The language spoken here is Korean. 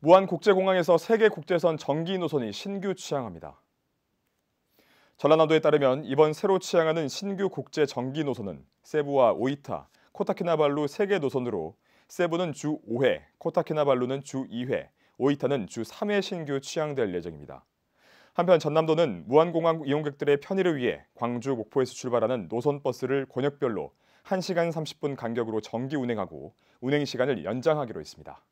무안 국제공항에서 세계 국제선 정기 노선이 신규 취항합니다. 전라남도에 따르면 이번 새로 취항하는 신규 국제 정기 노선은 세부와 오이타, 코타키나발루 세 개 노선으로 세부는 주 5회, 코타키나발루는 주 2회, 오이타는 주 3회 신규 취항될 예정입니다. 한편 전남도는 무안공항 이용객들의 편의를 위해 광주 목포에서 출발하는 노선버스를 권역별로 1시간 30분 간격으로 정기 운행하고 운행 시간을 연장하기로 했습니다.